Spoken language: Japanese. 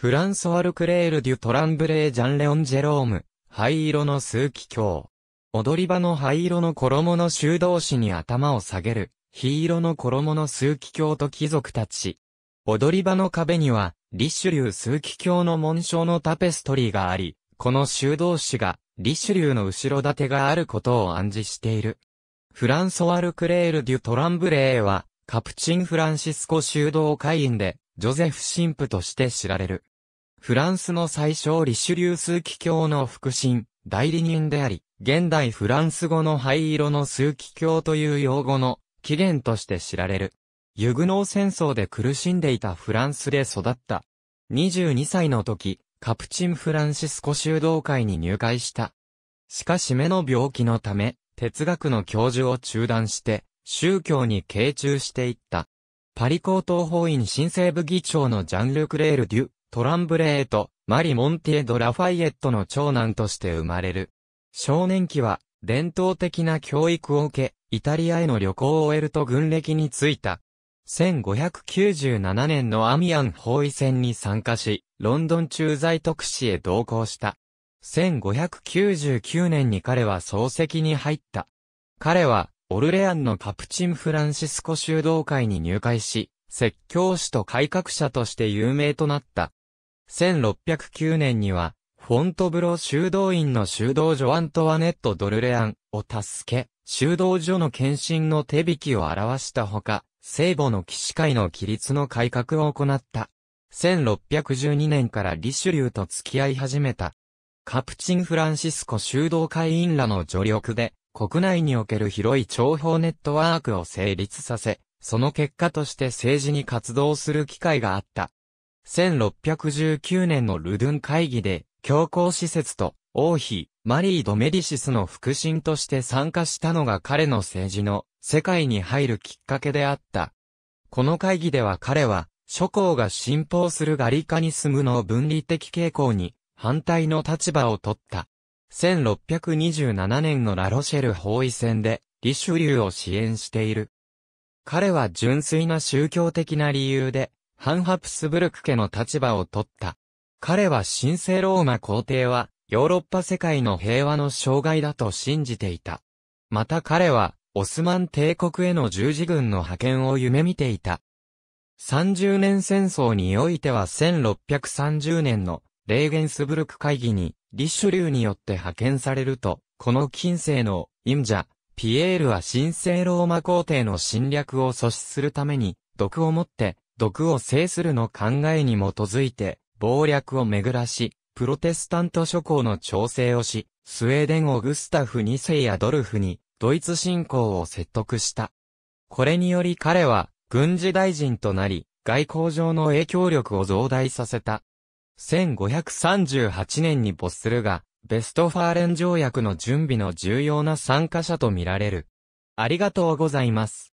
フランソワ・ルクレール・デュ・トランブレー・ジャン・レオン・ジェローム、灰色の数奇鏡。踊り場の灰色の衣の修道士に頭を下げる、灰色の衣の数奇鏡と貴族たち。踊り場の壁には、リッシュリュー数奇鏡の紋章のタペストリーがあり、この修道士が、リッシュリューの後ろ盾があることを暗示している。フランソワ・ルクレール・デュ・トランブレーは、カプチン・フランシスコ修道会員で、ジョゼフ神父として知られる。フランスの最小リシュリュー数奇教の腹心、代理人であり、現代フランス語の灰色の数奇教という用語の起源として知られる。ユグノー戦争で苦しんでいたフランスで育った。22歳の時、カプチンフランシスコ修道会に入会した。しかし目の病気のため、哲学の教授を中断して、宗教に傾注していった。パリ高等法院新政部議長のジャンル・クレール・デュ・トランブレート、マリ・モンティエド・ラファイエットの長男として生まれる。少年期は、伝統的な教育を受け、イタリアへの旅行を終えると軍歴に就いた。1597年のアミアン包囲戦に参加し、ロンドン駐在特使へ同行した。1599年に彼は総石に入った。彼は、オルレアンのカプチン・フランシスコ修道会に入会し、説教師と改革者として有名となった。1609年には、フォントブロ修道院の修道女アントワネット・ドルレアンを助け、修道所の献身の手引きを表したほか、聖母の騎士会の規律の改革を行った。1612年からリシュリューと付き合い始めた。カプチン・フランシスコ修道会員らの助力で、国内における広い情報ネットワークを成立させ、その結果として政治に活動する機会があった。1619年のルドゥン会議で、教皇施設と王妃、マリー・ド・メディシスの腹心として参加したのが彼の政治の世界に入るきっかけであった。この会議では彼は、諸侯が信奉するガリカニスムの分離的傾向に反対の立場を取った。1627年のラロシェル包囲戦で、リシュリューを支援している。彼は純粋な宗教的な理由で、ハンハプスブルク家の立場を取った。彼は神聖ローマ皇帝は、ヨーロッパ世界の平和の障害だと信じていた。また彼は、オスマン帝国への十字軍の派遣を夢見ていた。30年戦争においては1630年のレーゲンスブルク会議にリッシュリューによって派遣されると、この近世のイ者、ジャ、ピエールは神聖ローマ皇帝の侵略を阻止するために毒を持って毒を制するの考えに基づいて、謀略を巡らし、プロテスタント諸侯の調整をし、スウェーデンをグスタフ2世やドルフに、ドイツ侵攻を説得した。これにより彼は、軍事大臣となり、外交上の影響力を増大させた。1538年に没するが、ベストファーレン条約の準備の重要な参加者とみられる。ありがとうございます。